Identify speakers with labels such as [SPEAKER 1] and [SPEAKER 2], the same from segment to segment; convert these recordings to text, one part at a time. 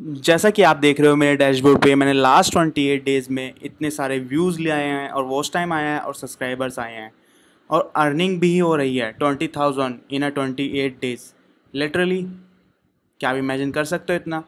[SPEAKER 1] जैसा कि आप देख रहे हो मेरे डैशबोर्ड पे मैंने लास्ट ट्वेंटी एट डेज़ में इतने सारे व्यूज़ ले आए हैं और वॉच टाइम आया है और सब्सक्राइबर्स आए हैं और अर्निंग भी हो रही है twenty thousand in a twenty eight days literally क्या आप इमेजिन कर सकते हो इतना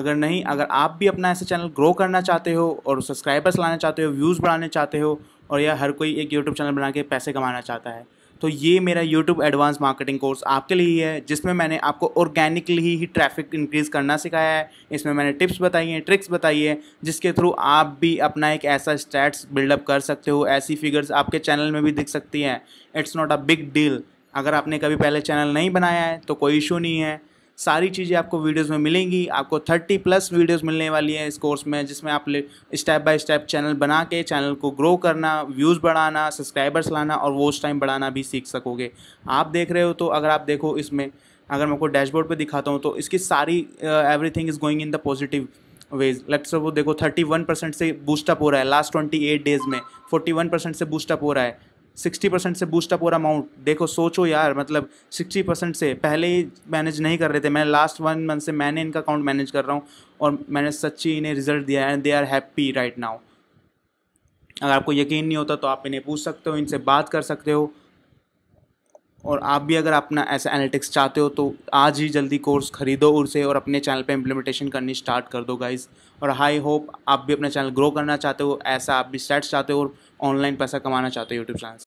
[SPEAKER 1] अगर नहीं अगर आप भी अपना ऐसे चैनल ग्रो करना चाहते हो और सब्सक्राइबर्स लाना चाहते हो व्यूज़ बढ़ाना चाहते हो और या हर कोई एक यूट्यूब चैनल बना के पैसे कमाना चाहता है तो ये मेरा यूट्यूब एडवांस मार्केटिंग कोर्स आपके लिए ही है जिसमें मैंने आपको ऑर्गेनिकली ही ट्रैफिक इंक्रीज़ करना सिखाया है इसमें मैंने टिप्स बताई हैं ट्रिक्स बताई है जिसके थ्रू आप भी अपना एक ऐसा स्टैट्स बिल्डअप कर सकते हो ऐसी फिगर्स आपके चैनल में भी दिख सकती हैं it's not a big deal अगर आपने कभी पहले चैनल नहीं बनाया है तो कोई इशू नहीं है सारी चीज़ें आपको वीडियोस में मिलेंगी आपको 30 प्लस वीडियोस मिलने वाली हैं इस कोर्स में जिसमें आप स्टेप बाय स्टेप चैनल बना के चैनल को ग्रो करना व्यूज़ बढ़ाना सब्सक्राइबर्स लाना और वॉच टाइम बढ़ाना भी सीख सकोगे आप देख रहे हो तो अगर आप देखो इसमें अगर मैं आपको डैशबोर्ड पर दिखाता हूँ तो इसकी सारी everything is going in the positive ways let's वो देखो वन परसेंट से बूस्टअप हो रहा है लास्ट एट डेज में वन परसेंट से बूस्टअप हो रहा है सिक्सटी परसेंट से बूस्टअप हो रहा अमाउंट देखो सोचो यार मतलब सिक्सटी परसेंट से पहले ही मैनेज नहीं कर रहे थे मैं लास्ट वन मंथ से मैंने इनका अकाउंट मैनेज कर रहा हूँ और मैंने सच्ची इन्हें रिजल्ट दिया है they are happy right now अगर आपको यकीन नहीं होता तो आप इन्हें पूछ सकते हो इनसे बात कर सकते हो और आप भी अगर अपना ऐसा एनालिटिक्स चाहते हो तो आज ही जल्दी कोर्स खरीदो उसे और अपने चैनल पे इम्प्लीमेंटेशन करनी स्टार्ट कर दो गाइज और हाई होप आप भी अपना चैनल ग्रो करना चाहते हो ऐसा आप भी सेट्स चाहते हो और ऑनलाइन पैसा कमाना चाहते हो यूट्यूब चैनल